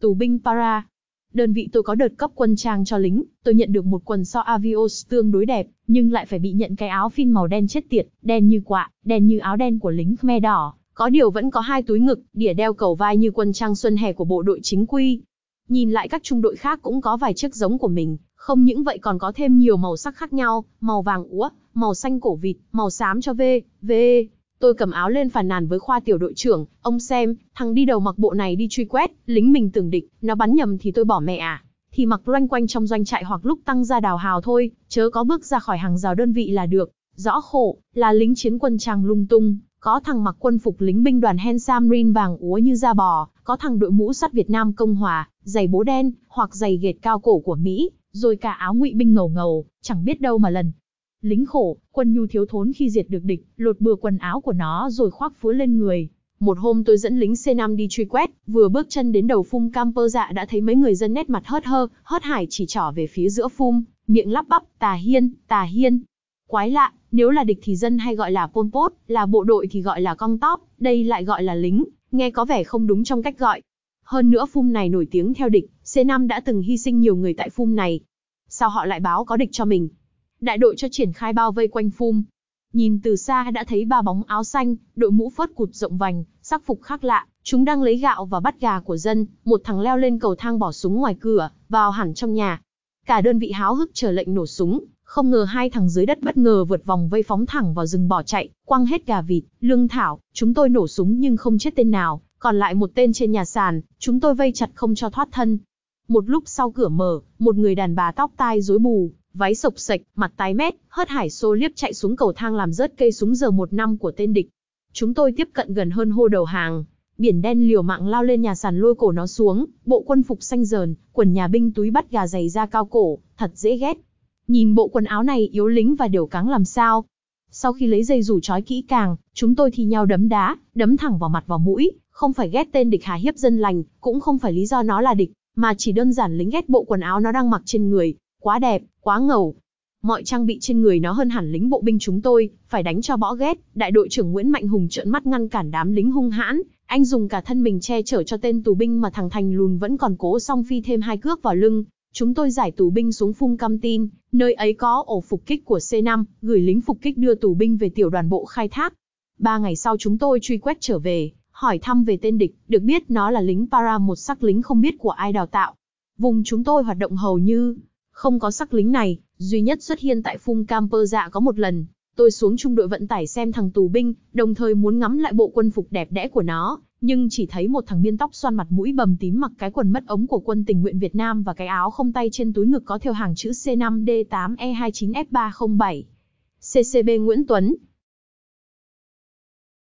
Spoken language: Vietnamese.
tù binh Para. Đơn vị tôi có đợt cấp quân trang cho lính, tôi nhận được một quần so Avios tương đối đẹp, nhưng lại phải bị nhận cái áo phin màu đen chết tiệt, đen như quạ, đen như áo đen của lính Khmer đỏ, có điều vẫn có hai túi ngực, đĩa đeo cầu vai như quân trang xuân hè của bộ đội chính quy. Nhìn lại các trung đội khác cũng có vài chiếc giống của mình, không những vậy còn có thêm nhiều màu sắc khác nhau, màu vàng úa, màu xanh cổ vịt, màu xám cho V, V, Tôi cầm áo lên phàn nàn với khoa tiểu đội trưởng, ông xem, thằng đi đầu mặc bộ này đi truy quét, lính mình tưởng địch, nó bắn nhầm thì tôi bỏ mẹ à. Thì mặc loanh quanh trong doanh trại hoặc lúc tăng ra đào hào thôi, chớ có bước ra khỏi hàng rào đơn vị là được. Rõ khổ, là lính chiến quân trang lung tung, có thằng mặc quân phục lính binh đoàn hensam sam rin vàng úa như da bò, có thằng đội mũ sắt Việt Nam Cộng Hòa, giày bố đen, hoặc giày ghệt cao cổ của Mỹ, rồi cả áo ngụy binh ngầu ngầu, chẳng biết đâu mà lần, lính khổ, quân nhu thiếu thốn khi diệt được địch, lột bừa quần áo của nó rồi khoác phúa lên người. Một hôm tôi dẫn lính C5 đi truy quét, vừa bước chân đến đầu phung camper dạ đã thấy mấy người dân nét mặt hớt hơ, hớt hải chỉ trỏ về phía giữa phung, miệng lắp bắp, tà hiên, tà hiên. Quái lạ, nếu là địch thì dân hay gọi là Pol Pot, là bộ đội thì gọi là cong tóp, đây lại gọi là lính, nghe có vẻ không đúng trong cách gọi. Hơn nữa phung này nổi tiếng theo địch, C5 đã từng hy sinh nhiều người tại phung này. Sao họ lại báo có địch cho mình? đại đội cho triển khai bao vây quanh phum. Nhìn từ xa đã thấy ba bóng áo xanh, đội mũ phớt cụt rộng vành, sắc phục khác lạ, chúng đang lấy gạo và bắt gà của dân, một thằng leo lên cầu thang bỏ súng ngoài cửa, vào hẳn trong nhà. Cả đơn vị háo hức chờ lệnh nổ súng, không ngờ hai thằng dưới đất bất ngờ vượt vòng vây phóng thẳng vào rừng bỏ chạy, quăng hết gà vịt, lương thảo, chúng tôi nổ súng nhưng không chết tên nào, còn lại một tên trên nhà sàn, chúng tôi vây chặt không cho thoát thân. Một lúc sau cửa mở, một người đàn bà tóc tai rối bù, váy sộc sạch, mặt tái mét, hớt hải xô liếp chạy xuống cầu thang làm rớt cây súng giờ một năm của tên địch. Chúng tôi tiếp cận gần hơn hô đầu hàng, biển đen liều mạng lao lên nhà sàn lôi cổ nó xuống, bộ quân phục xanh dờn, quần nhà binh túi bắt gà giày da cao cổ, thật dễ ghét. Nhìn bộ quần áo này yếu lính và điều cáng làm sao. Sau khi lấy dây rủ trói kỹ càng, chúng tôi thi nhau đấm đá, đấm thẳng vào mặt vào mũi, không phải ghét tên địch hà hiếp dân lành, cũng không phải lý do nó là địch, mà chỉ đơn giản lính ghét bộ quần áo nó đang mặc trên người, quá đẹp, quá ngầu. Mọi trang bị trên người nó hơn hẳn lính bộ binh chúng tôi, phải đánh cho bõ ghét. Đại đội trưởng Nguyễn Mạnh Hùng trợn mắt ngăn cản đám lính hung hãn, anh dùng cả thân mình che chở cho tên tù binh mà thằng Thành lùn vẫn còn cố song phi thêm hai cước vào lưng. Chúng tôi giải tù binh xuống phung cam tin, nơi ấy có ổ phục kích của C5, gửi lính phục kích đưa tù binh về tiểu đoàn bộ khai thác. Ba ngày sau chúng tôi truy quét trở về, hỏi thăm về tên địch, được biết nó là lính para một sắc lính không biết của ai đào tạo. Vùng chúng tôi hoạt động hầu như không có sắc lính này, duy nhất xuất hiện tại phung camper dạ có một lần. Tôi xuống trung đội vận tải xem thằng tù binh, đồng thời muốn ngắm lại bộ quân phục đẹp đẽ của nó, nhưng chỉ thấy một thằng miên tóc xoăn mặt mũi bầm tím mặc cái quần mất ống của quân tình nguyện Việt Nam và cái áo không tay trên túi ngực có theo hàng chữ C5D8E29F307. CCB Nguyễn Tuấn,